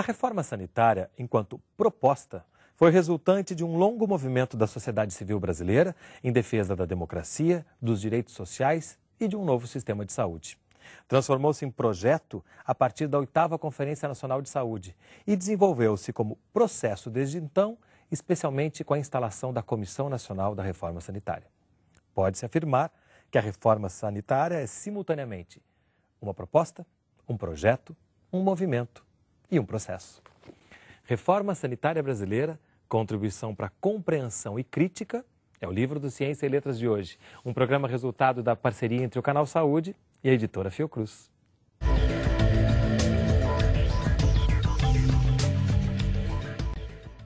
A reforma sanitária, enquanto proposta, foi resultante de um longo movimento da sociedade civil brasileira em defesa da democracia, dos direitos sociais e de um novo sistema de saúde. Transformou-se em projeto a partir da oitava Conferência Nacional de Saúde e desenvolveu-se como processo desde então, especialmente com a instalação da Comissão Nacional da Reforma Sanitária. Pode-se afirmar que a reforma sanitária é simultaneamente uma proposta, um projeto, um movimento e um processo. Reforma Sanitária Brasileira, Contribuição para Compreensão e Crítica, é o livro do Ciência e Letras de hoje, um programa resultado da parceria entre o Canal Saúde e a editora Fiocruz.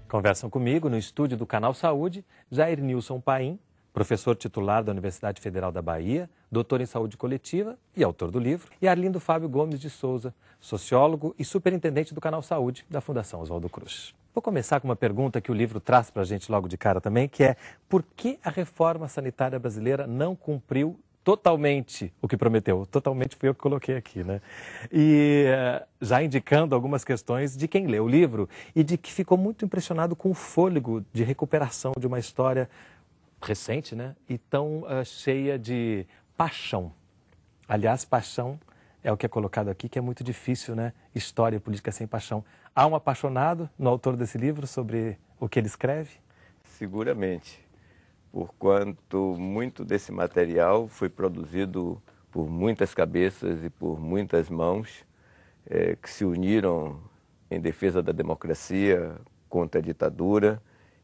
Conversam comigo no estúdio do Canal Saúde, Jair Nilson Paim, professor titular da Universidade Federal da Bahia, doutor em saúde coletiva e autor do livro, e Arlindo Fábio Gomes de Souza, sociólogo e superintendente do canal Saúde da Fundação Oswaldo Cruz. Vou começar com uma pergunta que o livro traz para a gente logo de cara também, que é por que a reforma sanitária brasileira não cumpriu totalmente o que prometeu? Totalmente foi eu que coloquei aqui, né? E eh, já indicando algumas questões de quem lê o livro e de que ficou muito impressionado com o fôlego de recuperação de uma história recente, né? E tão uh, cheia de paixão. Aliás, paixão é o que é colocado aqui, que é muito difícil, né? História política sem paixão. Há um apaixonado no autor desse livro sobre o que ele escreve? Seguramente, porquanto muito desse material foi produzido por muitas cabeças e por muitas mãos é, que se uniram em defesa da democracia contra a ditadura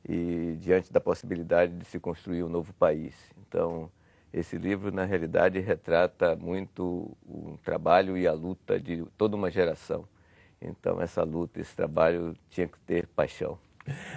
e diante da possibilidade de se construir um novo país. Então, esse livro, na realidade, retrata muito o trabalho e a luta de toda uma geração. Então, essa luta, esse trabalho tinha que ter paixão.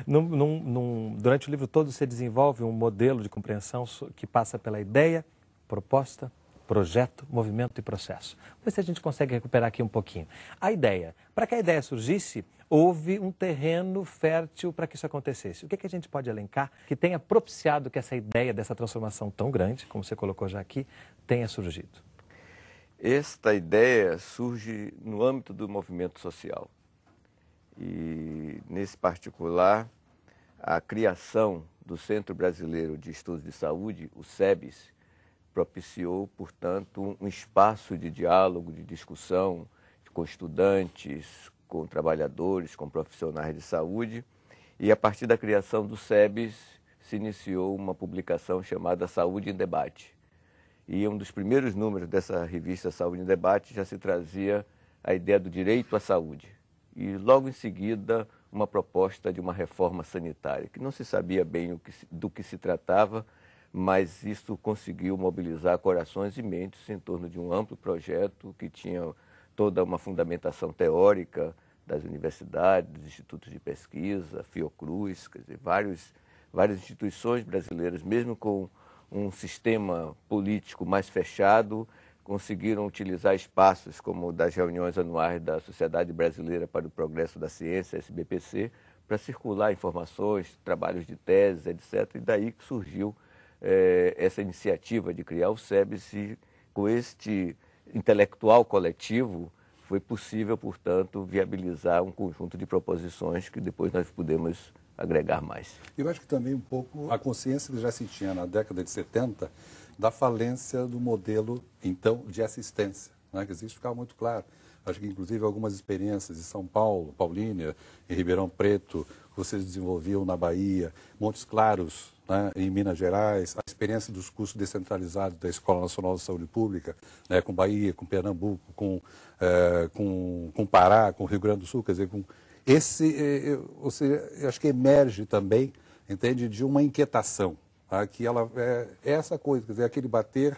Num, num, num, durante o livro todo, você desenvolve um modelo de compreensão que passa pela ideia, proposta, projeto, movimento e processo. Vamos ver se a gente consegue recuperar aqui um pouquinho. A ideia. Para que a ideia surgisse, houve um terreno fértil para que isso acontecesse. O que, é que a gente pode elencar que tenha propiciado que essa ideia dessa transformação tão grande, como você colocou já aqui, tenha surgido? Esta ideia surge no âmbito do movimento social. E, nesse particular, a criação do Centro Brasileiro de Estudos de Saúde, o SEBS, propiciou, portanto, um espaço de diálogo, de discussão com estudantes, com trabalhadores, com profissionais de saúde. E a partir da criação do SEBS se iniciou uma publicação chamada Saúde em Debate. E um dos primeiros números dessa revista Saúde em Debate já se trazia a ideia do direito à saúde. E logo em seguida, uma proposta de uma reforma sanitária, que não se sabia bem que, do que se tratava, mas isso conseguiu mobilizar corações e mentes em torno de um amplo projeto que tinha toda uma fundamentação teórica das universidades, dos institutos de pesquisa, Fiocruz, quer dizer, vários, várias instituições brasileiras, mesmo com um sistema político mais fechado, conseguiram utilizar espaços como das reuniões anuais da Sociedade Brasileira para o Progresso da Ciência, SBPC, para circular informações, trabalhos de tese, etc. E daí que surgiu é, essa iniciativa de criar o SEBS com este intelectual coletivo foi possível, portanto, viabilizar um conjunto de proposições que depois nós podemos agregar mais. Eu acho que também um pouco a consciência que já se tinha na década de 70 da falência do modelo, então, de assistência, né, que existe, ficava muito claro. Acho que, inclusive, algumas experiências em São Paulo, Paulínia, em Ribeirão Preto, vocês desenvolviam na Bahia, Montes Claros, né, em Minas Gerais, a experiência dos cursos descentralizados da Escola Nacional de Saúde Pública, né, com Bahia, com Pernambuco, com, é, com, com Pará, com Rio Grande do Sul, quer dizer, com esse, eh, eh, ou seja, acho que emerge também, entende, de uma inquietação, tá, que ela é essa coisa, quer dizer, aquele bater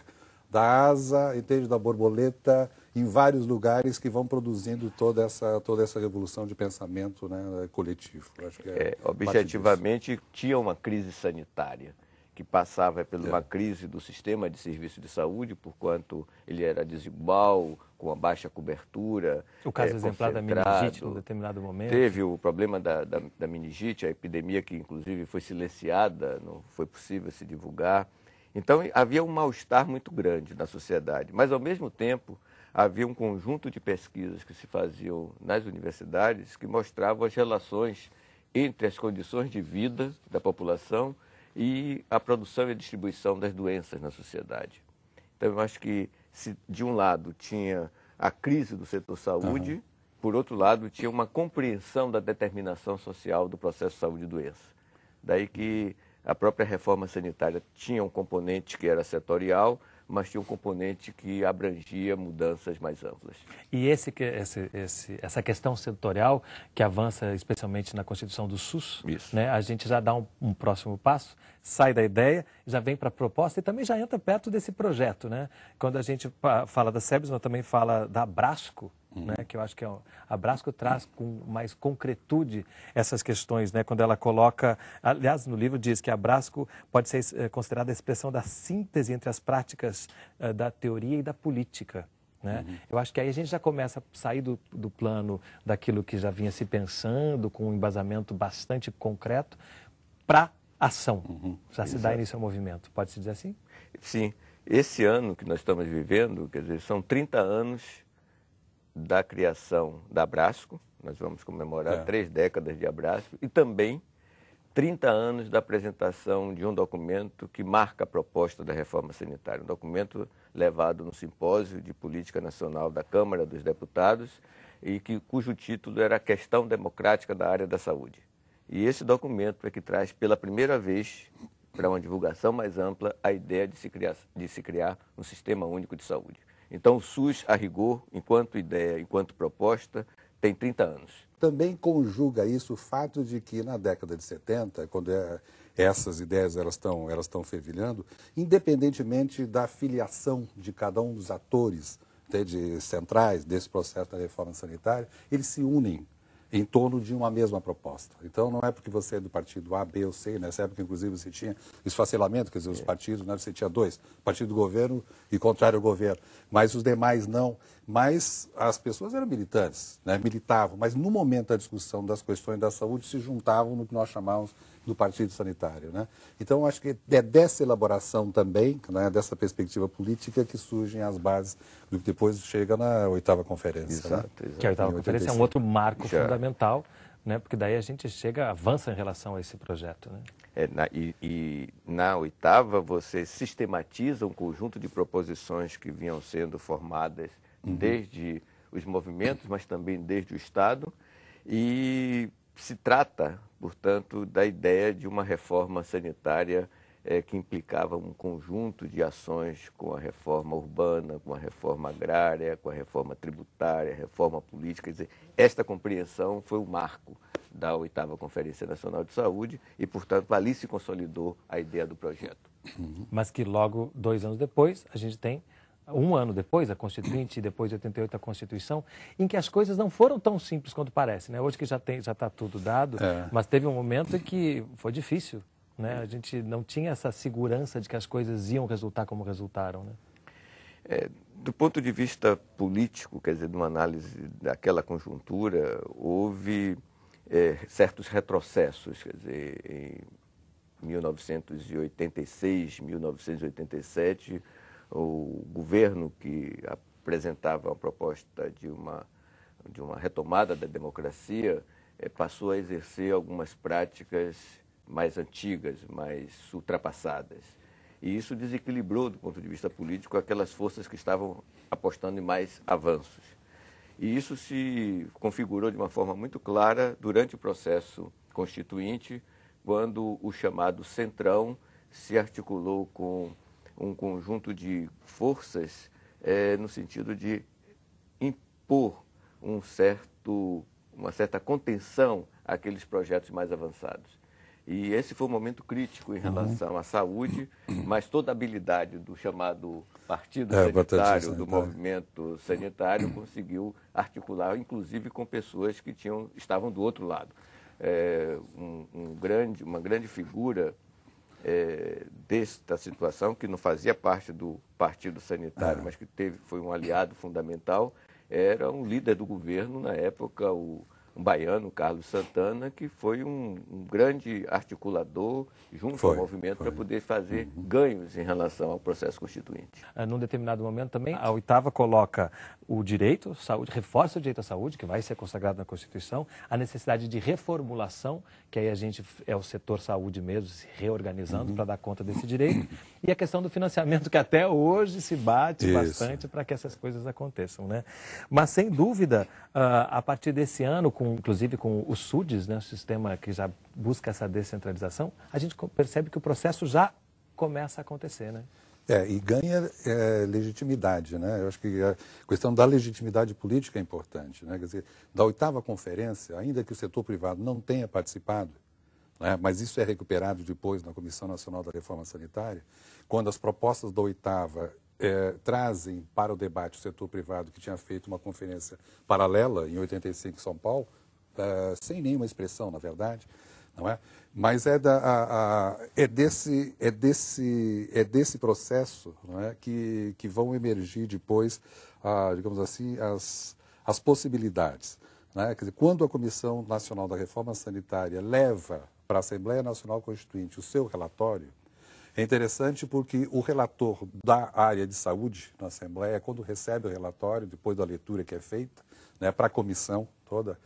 da asa, entende? Da borboleta, em vários lugares que vão produzindo toda essa, toda essa revolução de pensamento né, coletivo. É, é, objetivamente, tinha uma crise sanitária que passava por uma é. crise do sistema de serviço de saúde, por quanto ele era desigual, com a baixa cobertura. O caso é, exemplar da meningite, num determinado momento. Teve o problema da, da, da meningite, a epidemia que, inclusive, foi silenciada, não foi possível se divulgar. Então havia um mal-estar muito grande na sociedade, mas ao mesmo tempo havia um conjunto de pesquisas que se faziam nas universidades que mostravam as relações entre as condições de vida da população e a produção e a distribuição das doenças na sociedade. Então, eu acho que se de um lado tinha a crise do setor saúde, uhum. por outro lado tinha uma compreensão da determinação social do processo saúde e doença. Daí que a própria reforma sanitária tinha um componente que era setorial, mas tinha um componente que abrangia mudanças mais amplas. E esse, esse, esse, essa questão setorial que avança especialmente na constituição do SUS, né, a gente já dá um, um, próximo passo, sai da ideia, já vem para a proposta e também já entra perto desse projeto. Né? Quando a gente fala da SEBS, nós também fala da Brasco, né, uhum. Né, que eu acho que é a Brasco traz com mais concretude essas questões, né, quando ela coloca, aliás, no livro diz que a Brasco pode ser eh, considerada a expressão da síntese entre as práticas eh, da teoria e da política. Né? Uhum. Eu acho que aí a gente já começa a sair do, do plano daquilo que já vinha se pensando, com um embasamento bastante concreto, para ação. Uhum. Já Exato. se dá início ao movimento. Pode se dizer assim? Sim. Esse ano que nós estamos vivendo, quer dizer, são 30 anos da criação da Abrasco, nós vamos comemorar é. três décadas de Abrasco, e também 30 anos da apresentação de um documento que marca a proposta da reforma sanitária, um documento levado no simpósio de política nacional da Câmara dos Deputados e que, cujo título era Questão Democrática da Área da Saúde. E esse documento é que traz pela primeira vez para uma divulgação mais ampla a ideia de se criar, de se criar um sistema único de saúde. Então, o SUS, a rigor, enquanto ideia, enquanto proposta, tem 30 anos. Também conjuga isso o fato de que na década de 70, quando é, essas ideias elas estão elas estão fervilhando, independentemente da filiação de cada um dos atores de centrais desse processo da reforma sanitária, eles se unem em torno de uma mesma proposta. Então, não é porque você é do partido A, B ou C, nessa né? época, inclusive, você tinha esfacelamento, quer dizer, os é. partidos, né, você tinha dois, partido do governo e contrário ao governo, mas os demais não. Mas as pessoas eram militantes, né, militavam, mas no momento da discussão das questões da saúde se juntavam no que nós chamávamos do Partido Sanitário. Né? Então, acho que é dessa elaboração também, né, dessa perspectiva política, que surgem as bases do que depois chega na oitava conferência. Né? Exato, né? exato. Que a oitava conferência é um outro marco Já. fundamental, né, porque daí a gente chega, avança em relação a esse projeto. Né? É, na, e, e, na oitava você sistematiza um conjunto de proposições que vinham sendo formadas uhum. desde os movimentos, mas também desde o Estado, e se trata, portanto, da ideia de uma reforma sanitária é, que implicava um conjunto de ações com a reforma urbana, com a reforma agrária, com a reforma tributária, reforma política. Dizer, esta compreensão foi o marco da oitava Conferência Nacional de Saúde e, portanto, ali se consolidou a ideia do projeto. Mas que logo, dois anos depois, a gente tem um ano depois, a Constituinte, e depois de 88 a Constituição, em que as coisas não foram tão simples quanto parece. Né? Hoje que já está já tá tudo dado, é. mas teve um momento em que foi difícil. Né? A gente não tinha essa segurança de que as coisas iam resultar como resultaram. Né? É, do ponto de vista político, quer dizer, de uma análise daquela conjuntura, houve é, certos retrocessos. Quer dizer, em 1986, 1987 o governo que apresentava a proposta de uma, de uma retomada da democracia é, passou a exercer algumas práticas mais antigas, mais ultrapassadas. E isso desequilibrou, do ponto de vista político, aquelas forças que estavam apostando em mais avanços. E isso se configurou de uma forma muito clara durante o processo constituinte, quando o chamado Centrão se articulou com um conjunto de forças é, no sentido de impor um certo, uma certa contenção àqueles projetos mais avançados. E esse foi um momento crítico em uhum. relação uhum. à saúde, mas toda a habilidade do chamado Partido é, Sanitário, sanitário. do é. Movimento Sanitário, conseguiu articular, inclusive com pessoas que tinham, estavam do outro lado. É, um, um grande, uma grande figura é, desta situação, que não fazia parte do Partido Sanitário, ah. mas que teve, foi um aliado fundamental, era um líder do governo na época, o um baiano, Carlos Santana, que foi um, um grande articulador junto foi, ao movimento para poder fazer uhum. ganhos em relação ao processo constituinte. Ah, num determinado momento também, a oitava coloca o direito à saúde, reforça o direito à saúde, que vai ser consagrado na Constituição, a necessidade de reformulação, que aí a gente é o setor saúde mesmo se reorganizando uhum. para dar conta desse direito, e a questão do financiamento, que até hoje se bate Isso. bastante para que essas coisas aconteçam. Né? Mas, sem dúvida, ah, a partir desse ano, com com, inclusive com o SUDES, né, o sistema que já busca essa descentralização, a gente percebe que o processo já começa a acontecer, né? É, e ganha é, legitimidade, né? Eu acho que a questão da legitimidade política é importante, né? Quer dizer, da oitava conferência, ainda que o setor privado não tenha participado, né? mas isso é recuperado depois na Comissão Nacional da Reforma Sanitária, quando as propostas da oitava é, trazem para o debate o setor privado, que tinha feito uma conferência paralela em 85 em São Paulo, é, sem nenhuma expressão, na verdade, não é? Mas é, da, a, a, é, desse, é, desse, é desse processo não é? Que, que vão emergir depois, a, digamos assim, as, as possibilidades. Né? Quer dizer, quando a Comissão Nacional da Reforma Sanitária leva para a Assembleia Nacional Constituinte o seu relatório, é interessante porque o relator da área de saúde na Assembleia, quando recebe o relatório, depois da leitura que é feita, né, para a comissão toda,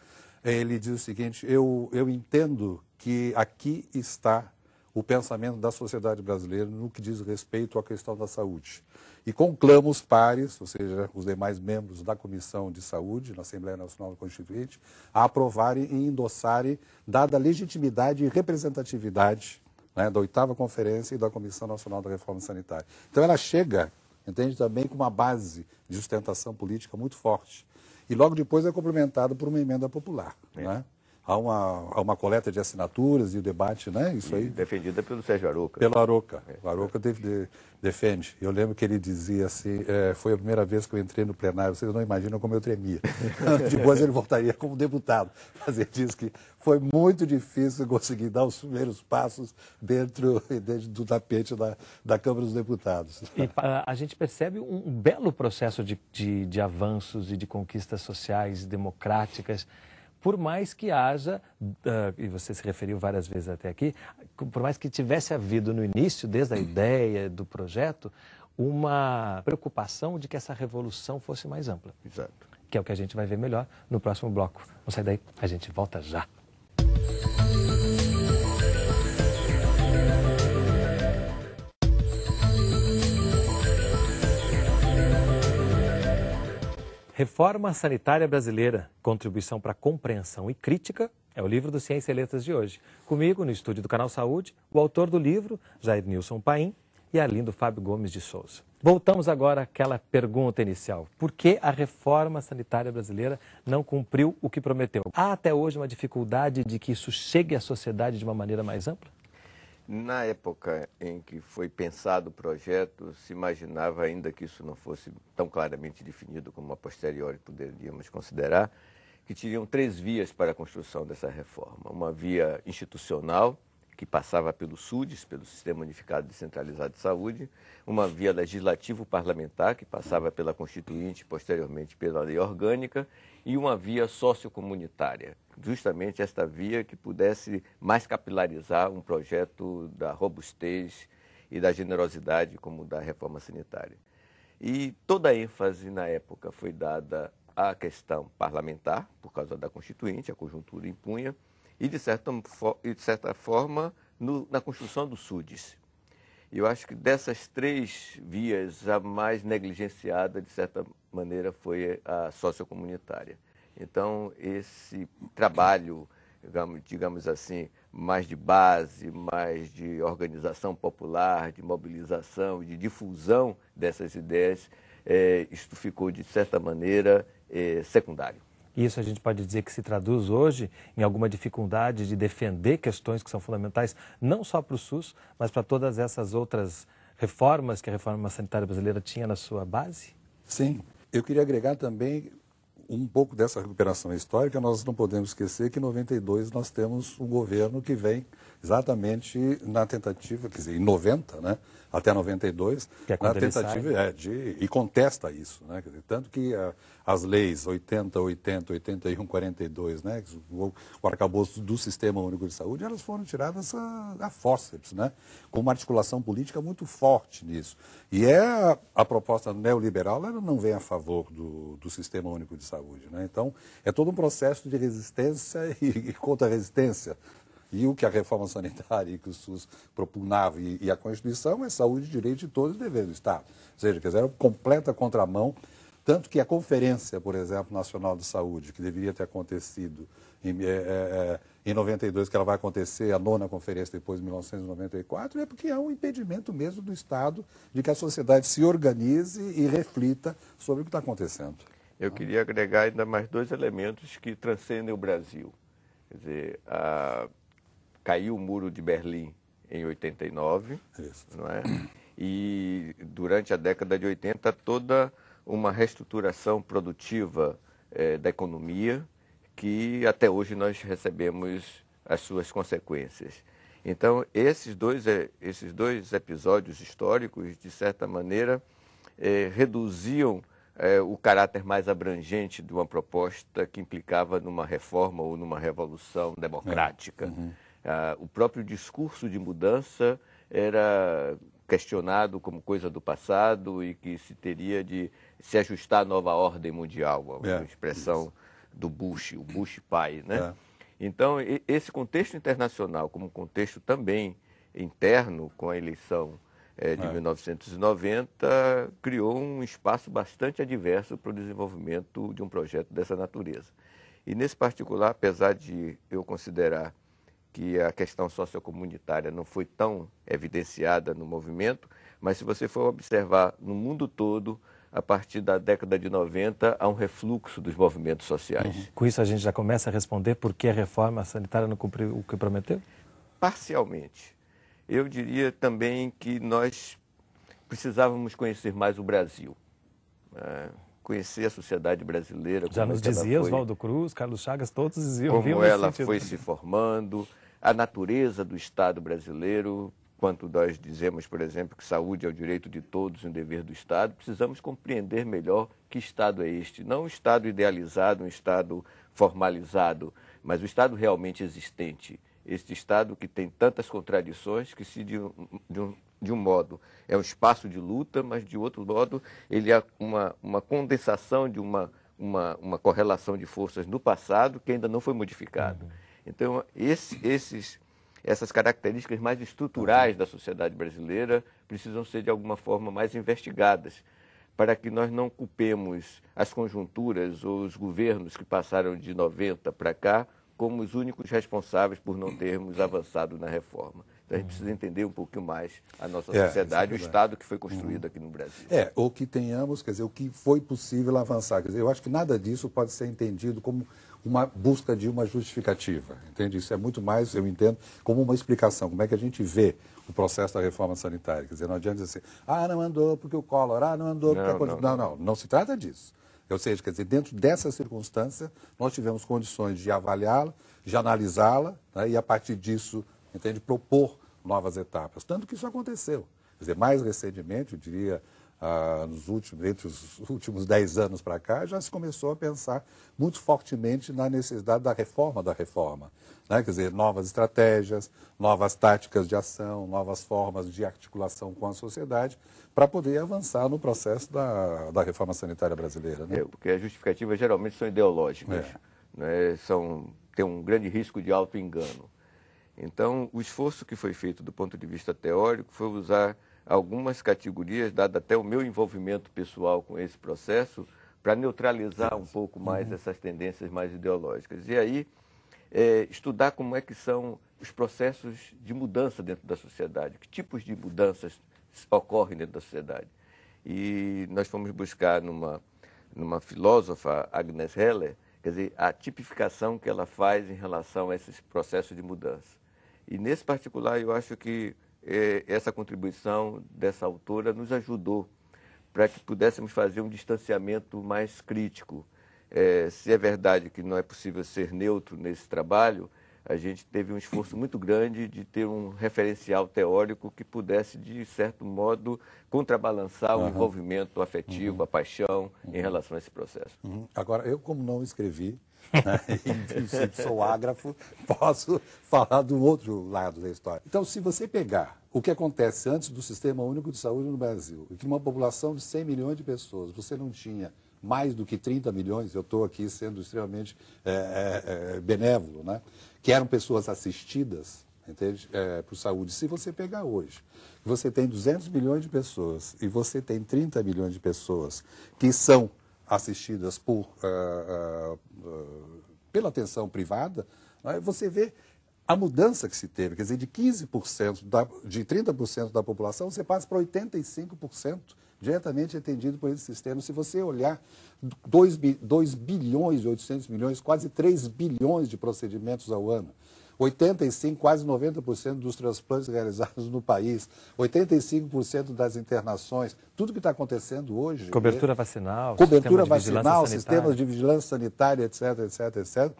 ele diz o seguinte: eu, eu entendo que aqui está o pensamento da sociedade brasileira no que diz respeito à questão da saúde. E conclamo os pares, ou seja, os demais membros da Comissão de Saúde, na Assembleia Nacional Constituinte, a aprovarem e endossarem, dada a legitimidade e representatividade né, da oitava conferência e da Comissão Nacional da Reforma Sanitária. Então ela chega, entende, também com uma base de sustentação política muito forte. E logo depois é complementada por uma emenda popular. É. Né? a uma, a uma coleta de assinaturas e o debate, né? Isso e aí. Defendida pelo Sérgio Aroca. Pelo Aroca. É. O Aroca de, defende. Eu lembro que ele dizia assim: é, foi a primeira vez que eu entrei no plenário, vocês não imaginam como eu tremia. Depois ele voltaria como deputado. Mas ele diz que foi muito difícil conseguir dar os primeiros passos dentro, dentro do tapete da, da Câmara dos Deputados. E a gente percebe um belo processo de, de, de avanços e de conquistas sociais democráticas por mais que haja, uh, e você se referiu várias vezes até aqui, por mais que tivesse havido no início, desde a ideia do projeto, uma preocupação de que essa revolução fosse mais ampla. Exato. Que é o que a gente vai ver melhor no próximo bloco. Não sai daí, a gente volta já. Reforma Sanitária Brasileira, Contribuição para Compreensão e Crítica, é o livro do Ciência e Letras de hoje. Comigo, no estúdio do Canal Saúde, o autor do livro, Jair Nilson Paim, e Arlindo Fábio Gomes de Souza. Voltamos agora àquela pergunta inicial. Por que a reforma sanitária brasileira não cumpriu o que prometeu? Há até hoje uma dificuldade de que isso chegue à sociedade de uma maneira mais ampla? Na época em que foi pensado o projeto, se imaginava, ainda que isso não fosse tão claramente definido como a posteriori poderíamos considerar, que teriam três vias para a construção dessa reforma. Uma via institucional, que passava pelo SUDES, pelo Sistema Unificado Descentralizado de Saúde, uma via legislativo-parlamentar, que passava pela Constituinte, posteriormente pela Lei Orgânica, e uma via sociocomunitária, justamente esta via que pudesse mais capilarizar um projeto da robustez e da generosidade, como da reforma sanitária. E toda a ênfase na época foi dada à questão parlamentar, por causa da Constituinte, a conjuntura impunha, e, de certa, e de certa forma, no, na construção do SUDES. Eu acho que dessas três vias, a mais negligenciada, de certa maneira, foi a sociocomunitária. Então, esse trabalho, digamos assim, mais de base, mais de organização popular, de mobilização, de difusão dessas ideias, é, isto ficou, de certa maneira, é, secundário. Isso a gente pode dizer que se traduz hoje em alguma dificuldade de defender questões que são fundamentais não só para o SUS, mas para todas essas outras reformas que a reforma sanitária brasileira tinha na sua base? Sim. Eu queria agregar também um pouco dessa recuperação histórica. Nós não podemos esquecer que em 92 nós temos um governo que vem exatamente na tentativa, quer dizer, em 90, né, até 92, que é na tentativa é, de, e contesta isso. Né, dizer, tanto que a, eh, as leis 80, 80, 81, 42, né, o, o arcabouço do Sistema Único de Saúde, elas foram tiradas a, a né, com uma articulação política muito forte nisso. E é a, a proposta neoliberal, ela não vem a favor do, do Sistema Único de Saúde. Né, então, é todo um processo de resistência e, e contra-resistência e o que a reforma sanitária que o SUS propugnava e, e a Constituição é saúde, direito de todos e dever do Estado. Ou seja, uma completa contramão, tanto que a Conferência, por exemplo, Nacional de Saúde, que deveria ter acontecido em, é, é, é em 92, que ela vai acontecer, a nona conferência depois de 1994, é porque há é um impedimento mesmo do Estado de que a sociedade se organize e reflita sobre o que está acontecendo. Eu queria agregar ainda mais dois elementos que transcendem o Brasil. Quer dizer, a caiu o muro de Berlim em 89, Isso. não é? E durante a década de 80 toda uma reestruturação produtiva eh, da economia que até hoje nós recebemos as suas consequências. Então esses dois eh, esses dois episódios históricos de certa maneira eh, reduziam o caráter mais abrangente de uma proposta que implicava numa reforma ou numa revolução é. democrática. É. Uhum. Ah, o próprio discurso de mudança era questionado como coisa do passado e que se teria de se ajustar à nova ordem mundial, uma é, expressão isso. do Bush, o Bush pai, né? É. Então, esse contexto internacional, como contexto também interno com a eleição eh, é, de 1990, criou um espaço bastante adverso para o desenvolvimento de um projeto dessa natureza. E nesse particular, apesar de eu considerar que a questão sociocomunitária não foi tão evidenciada no movimento, mas se você for observar no mundo todo, a partir da década de 90, há um refluxo dos movimentos sociais. Uhum. Com isso, a gente já começa a responder por que a reforma sanitária não cumpriu o que prometeu? Parcialmente. Eu diria também que nós precisávamos conhecer mais o Brasil. É conhecer a sociedade brasileira. Já nos é dizia Oswaldo Cruz, Carlos Chagas, todos diziam. Como ela foi se formando, a natureza do Estado brasileiro, quanto nós dizemos, por exemplo, que saúde é o direito de todos e um dever do Estado, precisamos compreender melhor que Estado é este. Não um Estado idealizado, um Estado formalizado, mas o um Estado realmente existente. Este Estado que tem tantas contradições que, se de um, de um de um modo, é um espaço de luta, mas de outro modo, ele é uma, uma condensação de uma, uma, uma correlação de forças no passado que ainda não foi modificado. Então, esse, esses, essas características mais estruturais da sociedade brasileira precisam ser, de alguma forma, mais investigadas para que nós não culpemos as conjunturas ou os governos que passaram de 90 para cá como os únicos responsáveis por não termos avançado na reforma. Então a gente precisa entender um pouquinho mais a nossa é, é sociedade, é o Estado que foi uhum. construído aqui no Brasil. É, ou que tenhamos, quer dizer, o que foi possível avançar. Quer dizer, eu acho que nada disso pode ser entendido como uma busca de uma justificativa, entende? Isso é muito mais, eu entendo, como uma explicação, como é que a gente vê o processo da reforma sanitária. Quer dizer, não adianta dizer assim, ah, não andou porque o Collor, ah, não andou porque... Não, a... não, não, não, não se trata disso. Ou seja, quer dizer, dentro dessa circunstância, nós tivemos condições de avaliá-la, de analisá-la, né, e a partir disso entende? Propor novas etapas. Tanto que isso aconteceu. Quer dizer, mais recentemente, eu diria, ah, nos últimos, entre os últimos dez anos para cá, já se começou a pensar muito fortemente na necessidade da reforma da reforma. Né? Quer dizer, novas estratégias, novas táticas de ação, novas formas de articulação com a sociedade para poder avançar no processo da, da reforma sanitária brasileira. Né? É, porque as justificativas geralmente são ideológicas, é. né? são, tem um grande risco de auto-engano. Então, o esforço que foi feito do ponto de vista teórico foi usar algumas categorias, dado até o meu envolvimento pessoal com esse processo, para neutralizar um pouco mais uhum. essas tendências mais ideológicas. E aí, é, estudar como é que são os processos de mudança dentro da sociedade, que tipos de mudanças ocorrem dentro da sociedade. E nós fomos buscar numa, numa filósofa, Agnes Heller, quer dizer, a tipificação que ela faz em relação a esses processos de mudança. E nesse particular, eu acho que é, essa contribuição dessa autora nos ajudou para que pudéssemos fazer um distanciamento mais crítico. É, se é verdade que não é possível ser neutro nesse trabalho, a gente teve um esforço muito grande de ter um referencial teórico que pudesse, de certo modo, contrabalançar uhum. o envolvimento afetivo, uhum. a paixão uhum. em relação a esse processo. Uhum. Agora, eu, como não escrevi, e sou ágrafo, posso falar do outro lado da história. Então, se você pegar o que acontece antes do Sistema Único de Saúde no Brasil, que uma população de 100 milhões de pessoas, você não tinha mais do que 30 milhões, eu estou aqui sendo extremamente é, é, é, benévolo, né? que eram pessoas assistidas entende? É, por saúde. Se você pegar hoje, você tem 200 milhões de pessoas e você tem 30 milhões de pessoas que são assistidas por, uh, uh, pela atenção privada, né? você vê a mudança que se teve, quer dizer, de 15%, da, de 30% da população, você passa para 85% diretamente atendido por esse sistema. Se você olhar 2, 2 bilhões e 800 milhões, quase 3 bilhões de procedimentos ao ano, 85, quase 90% dos transplantes realizados no país, 85% das internações, tudo que está acontecendo hoje. Cobertura é, vacinal, cobertura sistema vacinal, sistemas de vigilância sanitária, etc, etc, etc.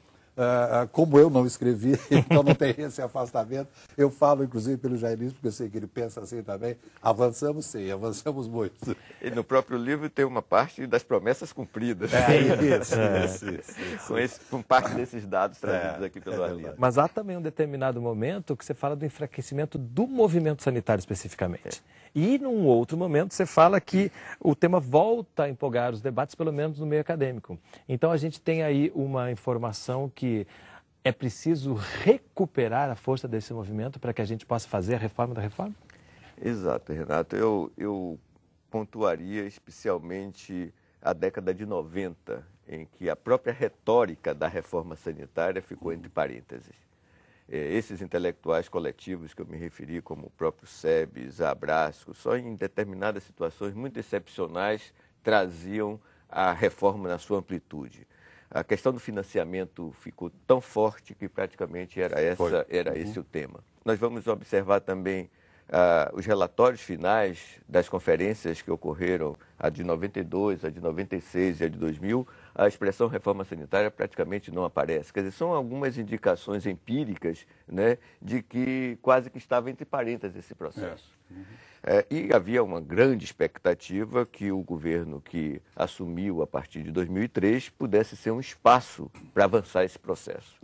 Ah, ah, como eu não escrevi, então não tem esse afastamento. Eu falo, inclusive, pelo Jairismo, porque eu sei que ele pensa assim também. Avançamos sim, avançamos muito. E no próprio livro tem uma parte das promessas cumpridas. É, isso, é. Isso, isso, isso, Com, esse, com parte desses dados trazidos é, aqui pelo é Arlindo. Mas há também um determinado momento que você fala do enfraquecimento do movimento sanitário especificamente. É. E num outro momento você fala que o tema volta a empolgar os debates, pelo menos no meio acadêmico. Então a gente tem aí uma informação que que é preciso recuperar a força desse movimento para que a gente possa fazer a reforma da reforma? Exato, Renato. Eu, eu pontuaria especialmente a década de 90, em que a própria retórica da reforma sanitária ficou entre parênteses. É, esses intelectuais coletivos que eu me referi, como o próprio SEBS, a Abrasco, só em determinadas situações muito excepcionais traziam a reforma na sua amplitude a questão do financiamento ficou tão forte que praticamente era, essa, era uhum. esse o tema. Nós vamos observar também ah, os relatórios finais das conferências que ocorreram, a de 92, a de 96 e a de 2000, a expressão reforma sanitária praticamente não aparece. Quer dizer, são algumas indicações empíricas né, de que quase que estava entre parênteses esse processo. É. Uhum. É, e havia uma grande expectativa que o governo que assumiu a partir de 2003 pudesse ser um espaço para avançar esse processo.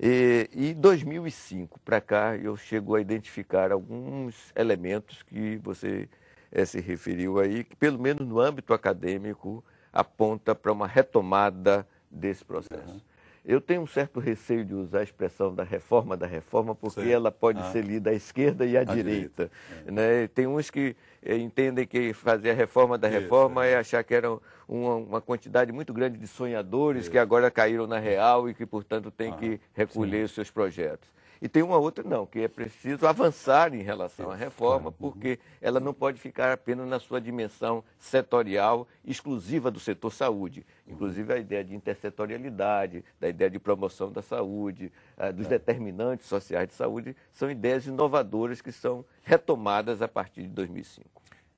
E, e 2005 para cá eu chego a identificar alguns elementos que você é, se referiu aí, que pelo menos no âmbito acadêmico aponta para uma retomada desse processo. Uhum. Eu tenho um certo receio de usar a expressão da reforma da reforma, porque ela pode ah. ser lida à esquerda e à, direita. direita. Né? Tem uns que eh, entendem que fazer a reforma da Isso, reforma é. é. achar que era uma, uma, quantidade muito grande de sonhadores Isso. que agora caíram na real e que, portanto, têm ah, que recolher sim. seus projetos. E tem uma outra, não, que é preciso avançar em relação à reforma, porque ela não pode ficar apenas na sua dimensão setorial exclusiva do setor saúde. Inclusive a ideia de intersetorialidade, da ideia de promoção da saúde, ah, dos é. determinantes sociais de saúde, são ideias inovadoras que são retomadas a partir de 2005.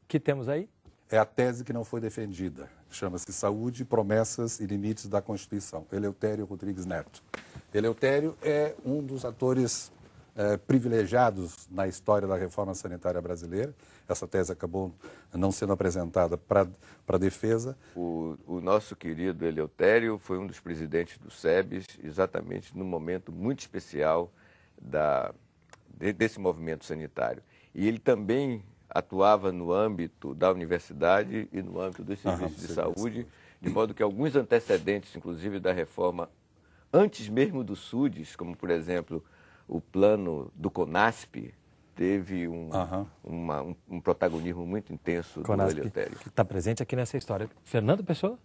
Que temos aí? É a tese que não foi defendida. Chama-se Saúde, Promessas e Limites da Constituição. Eleutério Rodrigues Neto. Eleutério é um dos atores é, privilegiados na história da reforma sanitária brasileira. Essa tese acabou não sendo apresentada para a defesa. O, o, nosso querido Eleutério foi um dos presidentes do SEBS, exatamente no momento muito especial da, desse movimento sanitário. E ele também atuava no âmbito da universidade e no âmbito dos serviços ah, de saúde, de modo que alguns antecedentes, inclusive da reforma antes mesmo do SUDES, como por exemplo o plano do CONASP, teve um, uma, um, um, protagonismo muito intenso CONASP, do Eleutério. que está presente aqui nessa história. Fernando Pessoa?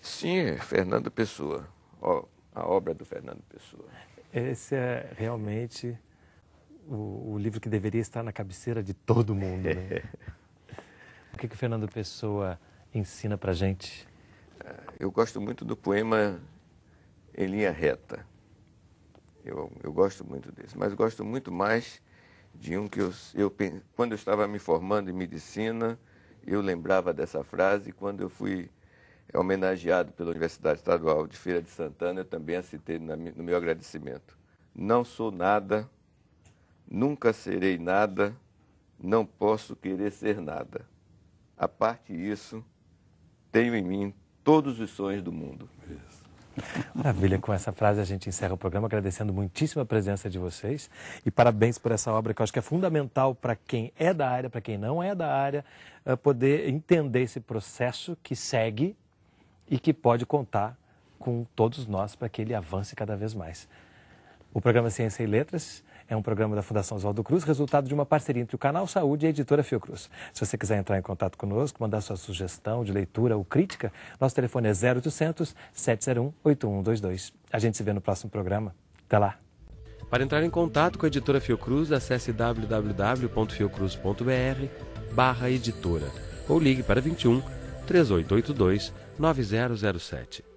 Sim, é Fernando Pessoa. Ó, a obra do Fernando Pessoa. Esse é realmente o, o livro que deveria estar na cabeceira de todo mundo. Né? o que, que o Fernando Pessoa ensina para gente? Eu gosto muito do poema em linha é reta. Eu, eu gosto muito desse, mas gosto muito mais de um que eu, eu quando eu estava me formando em medicina, eu lembrava dessa frase quando eu fui homenageado pela Universidade Estadual de Feira de Santana, eu também a citei na, no meu agradecimento. Não sou nada, nunca serei nada, não posso querer ser nada. A parte isso, tenho em mim todos os sonhos do mundo. Isso. Maravilha, com essa frase a gente encerra o programa agradecendo muitíssimo a presença de vocês e parabéns por essa obra que eu acho que é fundamental para quem é da área, para quem não é da área, eh, poder entender esse processo que segue e que pode contar com todos nós para que ele avance cada vez mais. O programa Ciência e Letras é um programa da Fundação Oswaldo Cruz, resultado de uma parceria entre o Canal Saúde e a editora Fiocruz. Se você quiser entrar em contato conosco, mandar sua sugestão de leitura ou crítica, nosso telefone é 0800 701 8122. A gente se vê no próximo programa. Até lá. Para entrar em contato com a editora Fiocruz, acesse www.fiocruz.br editora ou ligue para 21 3882 9007.